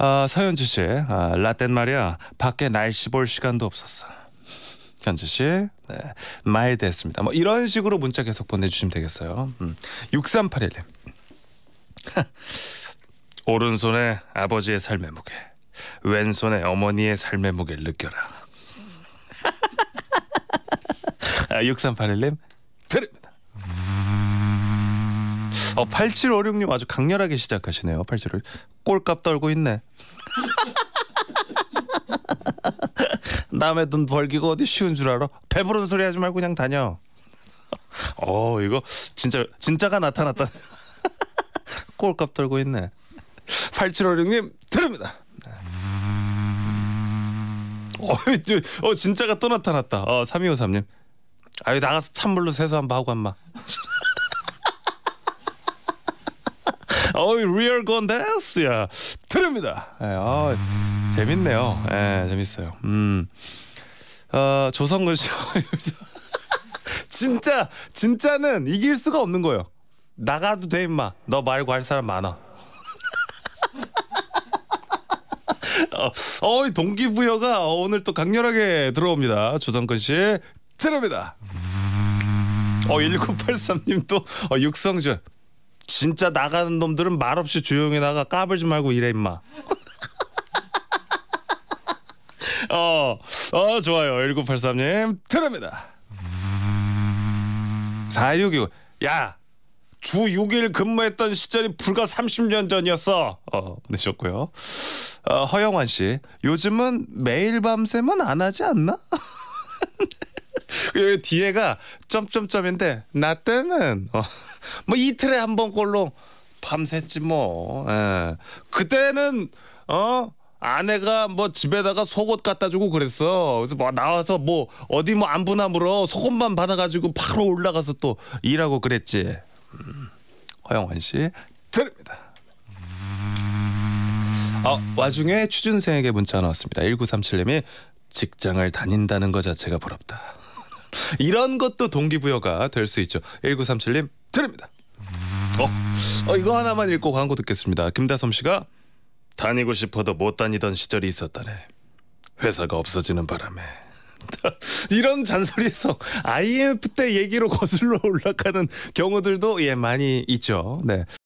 아, 서현주 씨, 아, 라떼 말이야 밖에 날씨 볼 시간도 없었어. 현주 씨, 네, 말 됐습니다. 뭐 이런 식으로 문자 계속 보내주시면 되겠어요. 음. 6381님. 오른손에 아버지의 삶의 무게, 왼손에 어머니의 삶의 무게를 느껴라. 아, 6381님 드립니다. 어, 8756님 아주 강렬하게 시작하시네요. 8756. 꼴값 떨고 있네. 남의 돈 벌기가 어디 쉬운 줄 알아? 배부른 소리 하지 말고 그냥 다녀. 어 이거 진짜 진짜가 나타났다. 꼴값 털고 있네. 8756님 드립니다. 어, 어 진짜가 또 나타났다. 어 3253님. 아유 나가서 찬물로 세수 한번 하고 한마. 어이 리얼 건데스야 들립니다. 예, 아, 재밌네요. 예, 재밌어요. 음, 아, 조성근 씨 진짜 진짜는 이길 수가 없는 거예요. 나가도 돼 임마. 너 말고 할 사람 많아. 어, 어, 동기부여가 오늘 또 강렬하게 들어옵니다. 조성근 씨들어니다어 1983님도 어, 어 육성준 진짜 나가는 놈들은 말없이 조용히 나가 까불지 말고 일해 임마. 어, 어 좋아요. 1983님 들어갑니다. 465. 2 야, 주 6일 근무했던 시절이 불과 30년 전이었어. 어, 보내셨고요. 어, 허영환 씨, 요즘은 매일 밤샘은 안 하지 않나? 그 뒤에가 점점점인데 나 때는 어, 뭐 이틀에 한 번꼴로 밤샜지 뭐. 에. 예. 그때는 어 아내가 뭐 집에다가 속옷 갖다 주고 그랬어. 그래서 뭐 나와서 뭐 어디 뭐 안부나물어 속옷만 받아가지고 바로 올라가서 또 일하고 그랬지. 음. 허영환 씨 드립니다. 아, 와중에 취준생에게 문자 나왔습니다. 1937님이 직장을 다닌다는 것 자체가 부럽다. 이런 것도 동기부여가 될 수 있죠. 1937님 드립니다. 어, 어 이거 하나만 읽고 광고 듣겠습니다. 김다솜 씨가 다니고 싶어도 못 다니던 시절이 있었다네. 회사가 없어지는 바람에 이런 잔소리에 IMF 때 얘기로 거슬러 올라가는 경우들도 예 많이 있죠. 네.